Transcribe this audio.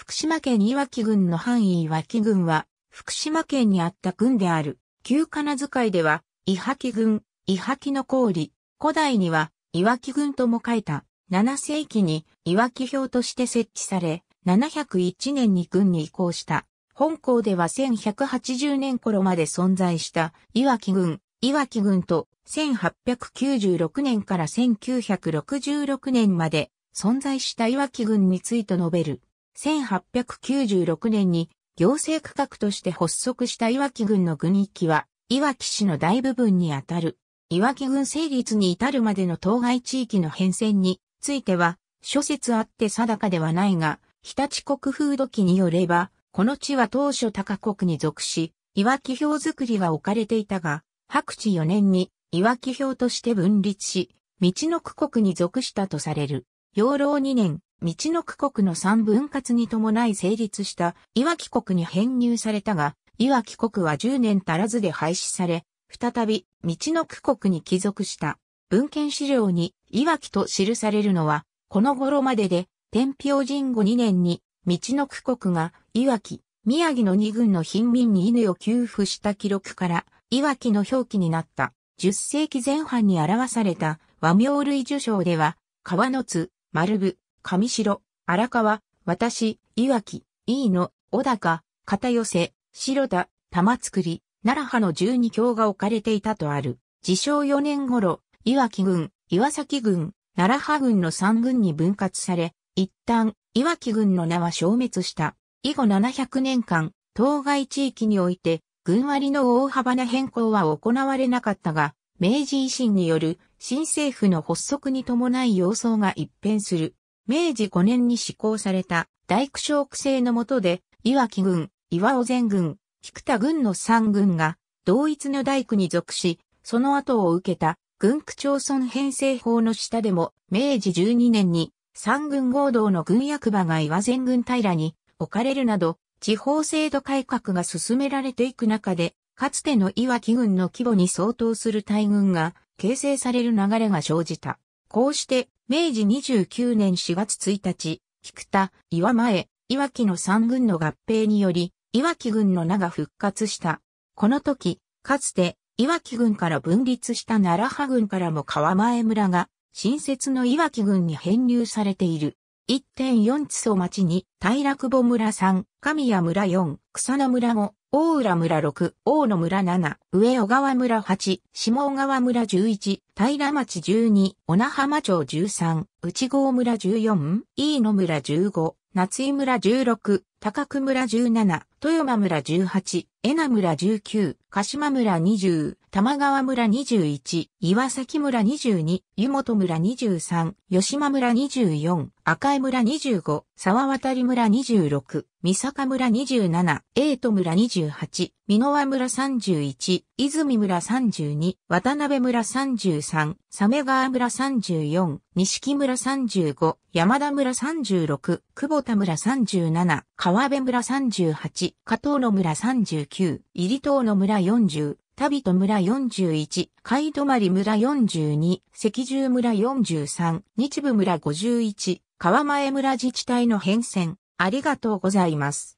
福島県岩木郡の範囲岩木郡は、福島県にあった郡である。旧金遣いでは、伊波き郡、伊波きの郡、古代には、岩木郡とも書いた。7世紀に、岩木表として設置され、701年に郡に移行した。本校では1180年頃まで存在した、岩木郡、岩わ郡と、1896年から1966年まで存在した岩木郡について述べる。1896年に行政区画として発足した岩木軍郡の郡域は、岩木市の大部分にあたる、岩木軍郡成立に至るまでの当該地域の変遷については、諸説あって定かではないが、日立国風土記によれば、この地は当初高国に属し、岩木表作りは置かれていたが、白地4年に岩木表として分立し、道の区国に属したとされる。養老2年、道の区国の三分割に伴い成立した岩木国に編入されたが、岩木国は10年足らずで廃止され、再び道の区国に帰属した。文献資料に岩木と記されるのは、この頃までで、天平神後2年に、道の区国が岩木、宮城の2軍の貧民に犬を給付した記録から、岩木の表記になった。10世紀前半に表された和名類受賞では、川の津、丸部、上城、荒川、私、岩木、飯野、小高、片寄せ、白田、玉造り、奈良派の十二教が置かれていたとある。自称四年頃、岩木軍、岩崎軍、奈良派軍の三軍に分割され、一旦、岩木軍の名は消滅した。以後700年間、当該地域において、軍割の大幅な変更は行われなかったが、明治維新による新政府の発足に伴い様相が一変する。明治5年に施行された大工小区制の下で、岩木軍、岩尾前軍、菊田軍の3軍が同一の大工に属し、その後を受けた軍区町村編成法の下でも、明治12年に三軍合同の軍役場が岩前軍平に置かれるなど、地方制度改革が進められていく中で、かつてのいわき軍の規模に相当する大軍が形成される流れが生じた。こうして、明治29年4月1日、菊田、岩前、いわきの三軍の合併により、いわき軍の名が復活した。この時、かつて、いわき軍から分立した奈良派軍からも川前村が、新設のいわき軍に編入されている。1.4地層町に、平久保村3、神谷村4、草野村5、大浦村6、大野村7、上小川村8、下小川村11、平町12、小名浜町13、内郷村14、飯野村15、夏井村16、高久村17、豊間村18、江名村19、鹿島村20、玉川村21、岩崎村22、湯本村23、吉間村24、赤江村25、沢渡村26、三坂村27、栄都村28、美濃輪村31、泉村32、渡辺村33、鮫川村34、西木村35、山田村36、久保田村37、川辺村38、加藤の村39、入島の村40、旅人村41、海泊村42、赤十村43、日部村51、川前村自治体の変遷。ありがとうございます。